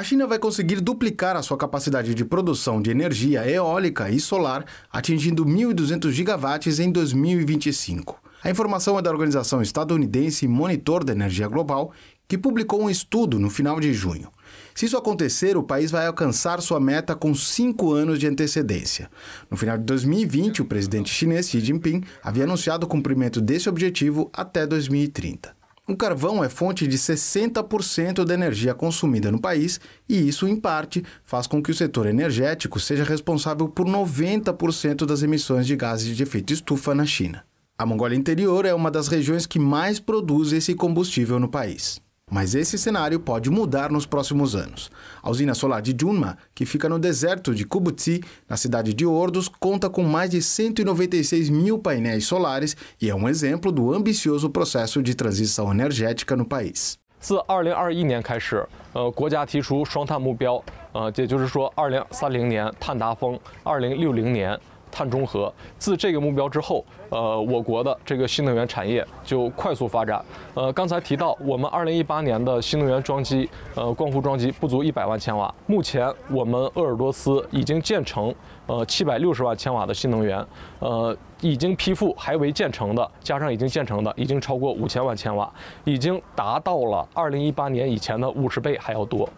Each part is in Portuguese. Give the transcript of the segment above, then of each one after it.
A China vai conseguir duplicar a sua capacidade de produção de energia eólica e solar, atingindo 1.200 gigawatts em 2025. A informação é da organização estadunidense Monitor da Energia Global, que publicou um estudo no final de junho. Se isso acontecer, o país vai alcançar sua meta com cinco anos de antecedência. No final de 2020, o presidente chinês Xi Jinping havia anunciado o cumprimento desse objetivo até 2030. O carvão é fonte de 60% da energia consumida no país e isso, em parte, faz com que o setor energético seja responsável por 90% das emissões de gases de efeito estufa na China. A Mongólia Interior é uma das regiões que mais produz esse combustível no país. Mas esse cenário pode mudar nos próximos anos. A usina solar de Junma, que fica no deserto de Kubutsi, na cidade de Ordos, conta com mais de 196 mil painéis solares e é um exemplo do ambicioso processo de transição energética no país. 自二零二一年开始，呃，国家提出双碳目标，呃，也就是说，二零三零年碳达峰，二零六零年碳中和，自这个目标之后，呃，我国的这个新能源产业就快速发展。呃，刚才提到，我们二零一八年的新能源装机，呃，光伏装机不足一百万千瓦。目前，我们鄂尔多斯已经建成呃七百六十万千瓦的新能源，呃，已经批复还未建成的，加上已经建成的，已经超过五千万千瓦，已经达到了二零一八年以前的五十倍还要多。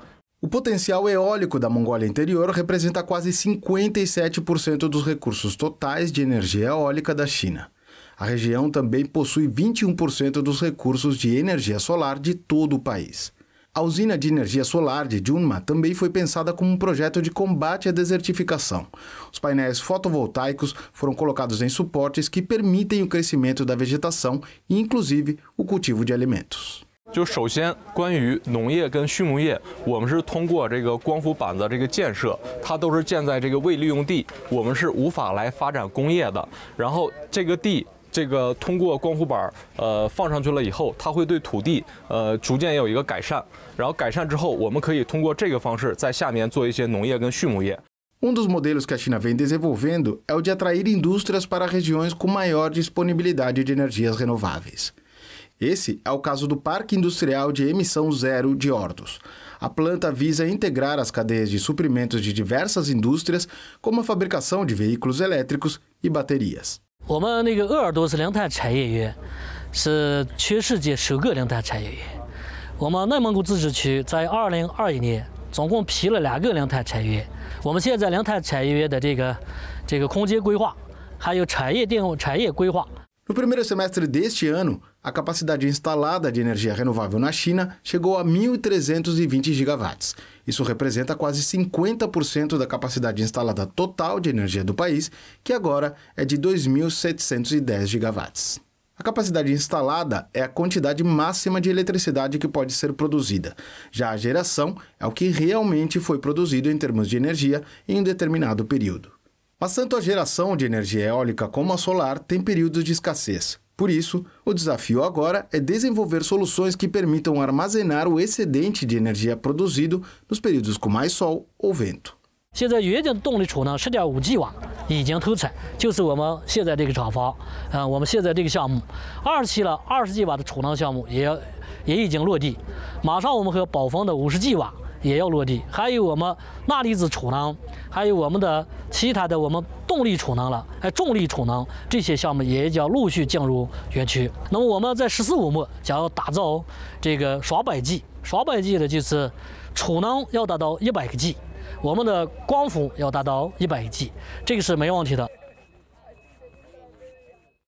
O potencial eólico da Mongólia Interior representa quase 57% dos recursos totais de energia eólica da China. A região também possui 21% dos recursos de energia solar de todo o país. A usina de energia solar de Junma também foi pensada como um projeto de combate à desertificação. Os painéis fotovoltaicos foram colocados em suportes que permitem o crescimento da vegetação e, inclusive, o cultivo de alimentos. 就首先，关于农业跟畜牧业，我们是通过这个光伏板子这个建设，它都是建在这个未利用地，我们是无法来发展工业的。然后这个地，这个通过光伏板儿，呃，放上去了以后，它会对土地，呃，逐渐有一个改善。然后改善之后，我们可以通过这个方式，在下面做一些农业跟畜牧业。Um dos modelos que a China vem desenvolvendo é o de atrair indústrias para regiões com maior disponibilidade de energias renováveis. Esse é o caso do Parque Industrial de Emissão Zero de Hortos. A planta visa integrar as cadeias de suprimentos de diversas indústrias, como a fabricação de veículos elétricos e baterias. 我们那个鄂尔多斯粮炭产业园是全世界首个粮炭产业园。我们内蒙古自治区在二零二一年总共批了两个粮炭产业园。我们现在粮炭产业园的这个这个空间规划，还有产业电产业规划 no primeiro semestre deste ano, a capacidade instalada de energia renovável na China chegou a 1.320 gigawatts. Isso representa quase 50% da capacidade instalada total de energia do país, que agora é de 2.710 gigawatts. A capacidade instalada é a quantidade máxima de eletricidade que pode ser produzida. Já a geração é o que realmente foi produzido em termos de energia em um determinado período. Mas tanto a geração de energia eólica como a solar tem períodos de escassez. Por isso, o desafio agora é desenvolver soluções que permitam armazenar o excedente de energia produzido nos períodos com mais sol ou vento. 现在原电动力储呢，十点五 G G 瓦也要落地，还有我们钠离子储能，还有我们的其他的我们动力储能了，还重力储能这些项目也将陆续进入园区。那么我们在十四五末，将要打造这个双百 G，双百 G 的就是储能要达到一百 G，我们的光伏要达到一百 G，这个是没问题的。